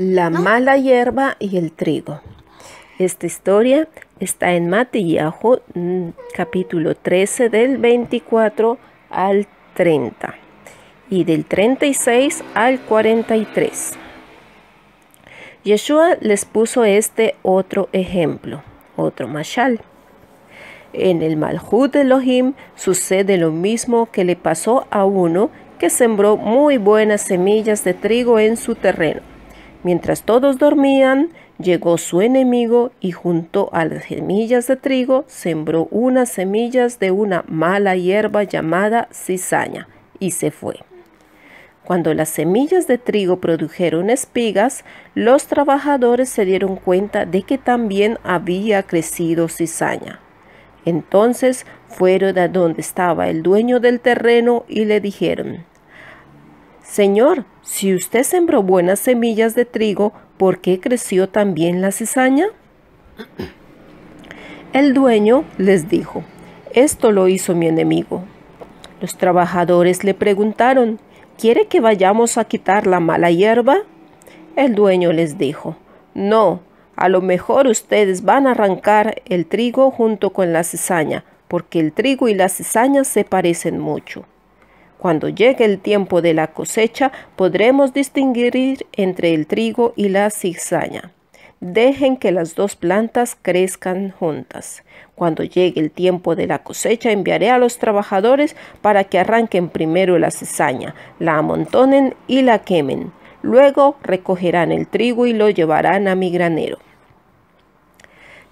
La mala hierba y el trigo. Esta historia está en Matillajo, mm, capítulo 13, del 24 al 30 y del 36 al 43. Yeshua les puso este otro ejemplo, otro mashal. En el Malhut Elohim sucede lo mismo que le pasó a uno que sembró muy buenas semillas de trigo en su terreno Mientras todos dormían, llegó su enemigo y junto a las semillas de trigo sembró unas semillas de una mala hierba llamada cizaña y se fue. Cuando las semillas de trigo produjeron espigas, los trabajadores se dieron cuenta de que también había crecido cizaña. Entonces fueron a donde estaba el dueño del terreno y le dijeron, Señor, si usted sembró buenas semillas de trigo, ¿por qué creció también la cizaña? El dueño les dijo, esto lo hizo mi enemigo. Los trabajadores le preguntaron, ¿quiere que vayamos a quitar la mala hierba? El dueño les dijo, no, a lo mejor ustedes van a arrancar el trigo junto con la cizaña, porque el trigo y la cizaña se parecen mucho. Cuando llegue el tiempo de la cosecha, podremos distinguir entre el trigo y la cizaña. Dejen que las dos plantas crezcan juntas. Cuando llegue el tiempo de la cosecha, enviaré a los trabajadores para que arranquen primero la cizaña, la amontonen y la quemen. Luego recogerán el trigo y lo llevarán a mi granero.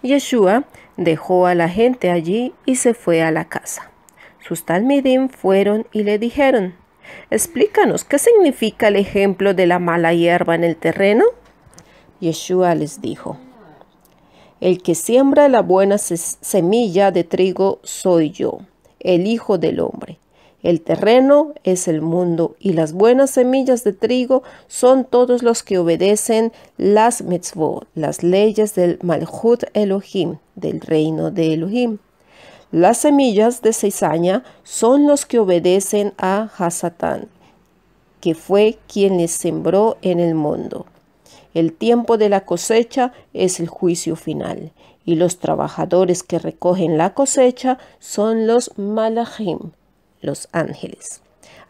Yeshua dejó a la gente allí y se fue a la casa. Sus talmidim fueron y le dijeron, Explícanos, ¿qué significa el ejemplo de la mala hierba en el terreno? Yeshua les dijo, El que siembra la buena semilla de trigo soy yo, el Hijo del Hombre. El terreno es el mundo y las buenas semillas de trigo son todos los que obedecen las mitzvot, las leyes del Malhut Elohim, del reino de Elohim. Las semillas de cizaña son los que obedecen a Hasatán, que fue quien les sembró en el mundo. El tiempo de la cosecha es el juicio final, y los trabajadores que recogen la cosecha son los malachim, los ángeles.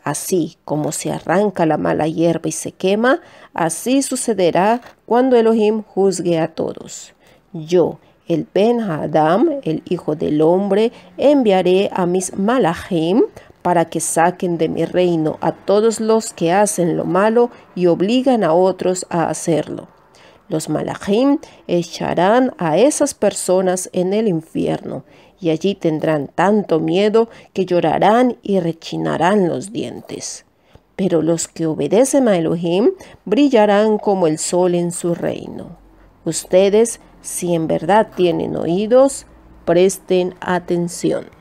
Así como se arranca la mala hierba y se quema, así sucederá cuando Elohim juzgue a todos. Yo, el Ben Adam, el Hijo del Hombre, enviaré a mis malachim para que saquen de mi reino a todos los que hacen lo malo y obligan a otros a hacerlo. Los malachim echarán a esas personas en el infierno, y allí tendrán tanto miedo que llorarán y rechinarán los dientes. Pero los que obedecen a Elohim brillarán como el sol en su reino. Ustedes si en verdad tienen oídos, presten atención.